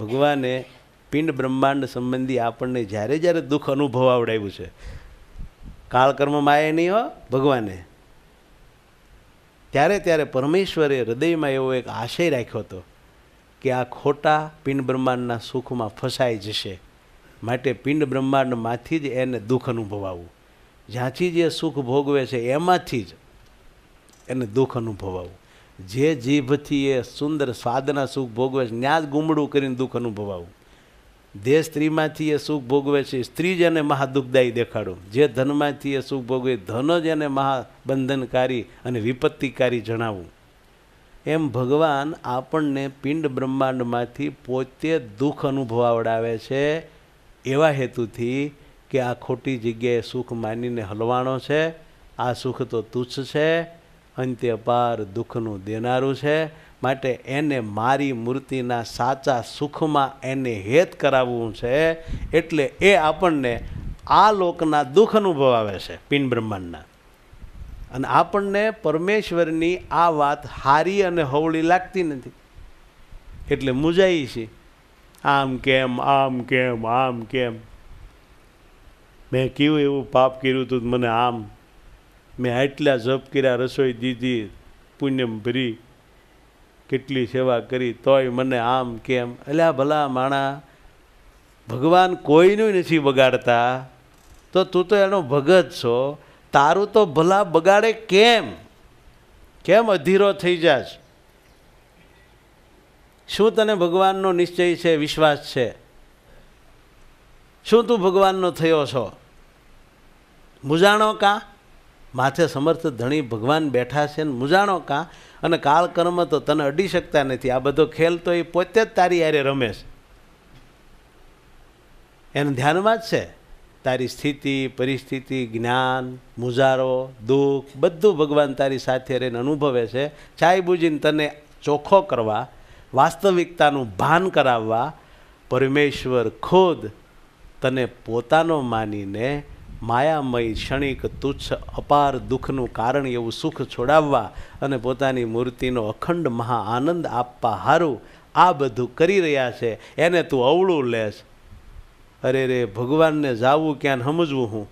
ભગવાને પિંડ બ્રહ્માંડ સંબંધી આપણને જ્યારે જ્યારે દુઃખ અનુભવ આવડાવ્યું છે કાળકર્મ માયે નહીં હો ભગવાને ત્યારે ત્યારે પરમેશ્વરે હૃદયમાં એવો એક આશય રાખ્યો હતો કે આ ખોટા પિંડ બ્રહ્માંડના સુખમાં ફસાઈ જશે માટે પિંડ બ્રહ્માંડમાંથી જ એને દુઃખ અનુભવાવું જ્યાંથી જે સુખ ભોગવે છે એમાંથી જ એને દુઃખ અનુભવાવું જે જીભથી એ સુંદર સ્વાદના સુખ ભોગવે છે ત્યાં જ ગુમડું કરીને દુઃખ અનુભવાવું જે સ્ત્રીમાંથી એ સુખ ભોગવે છે સ્ત્રી જ એને મહાદુઃખદાયી દેખાડું જે ધનમાંથી એ સુખ ભોગવે ધન જ એને મહાબંધનકારી અને વિપત્તિકારી જણાવું એમ ભગવાન આપણને પિંડ બ્રહ્માંડમાંથી પોતે દુઃખ અનુભવાવડાવે છે એવા હેતુથી કે આ ખોટી જગ્યાએ સુખ માનીને હલવાણો છે આ સુખ તો તુચ્છ છે અંત્ય પાર દુઃખનું દેનારું છે માટે એને મારી મૂર્તિના સાચા સુખમાં એને હેત કરાવવું છે એટલે એ આપણને આ લોકના દુઃખ અનુભવાવે છે પિન બ્રહ્માંડના અને આપણને પરમેશ્વરની આ વાત હારી અને હવળી લાગતી નથી એટલે મૂજાઈ છે આમ કેમ આમ કેમ આમ કેમ મેં કયું એવું પાપ કર્યું તું મને આમ મેં આટલા જપ કર્યા રસોઈ દીધી પુણ્યમ ભરી કેટલી સેવા કરી તોય મને આમ કેમ એટલે આ ભલા માણા ભગવાન કોઈનું નથી બગાડતા તો તું તો એનો ભગત છો તારું તો ભલા બગાડે કેમ કેમ અધીરો થઈ જાશ શું તને ભગવાનનો નિશ્ચય છે વિશ્વાસ છે શું તું ભગવાનનો થયો છો મુજાણો કાં માથે સમર્થ ધણી ભગવાન બેઠા છે ને મુજાણો કાં અને કાળકર્મ તો તને અડી શકતા નથી આ બધો ખેલ તો એ પોતે જ તારી યારે રમે છે એને ધ્યાનમાં જ છે તારી સ્થિતિ પરિસ્થિતિ જ્ઞાન મુજારો દુઃખ બધું ભગવાન તારી સાથે રહીને અનુભવે છે ચાય બુજીને તને ચોખ્ખો કરવા વાસ્તવિકતાનું ભાન કરાવવા પરમેશ્વર ખુદ તને પોતાનો માનીને માયામય ક્ષણિક તુચ્છ અપાર દુઃખનું કારણ એવું સુખ છોડાવવા અને પોતાની મૂર્તિનો અખંડ મહા આનંદ આપવા હારું આ બધું કરી રહ્યા છે એને તું અવળું લેશ અરે રે ભગવાનને જાવું ક્યાં સમજવું હું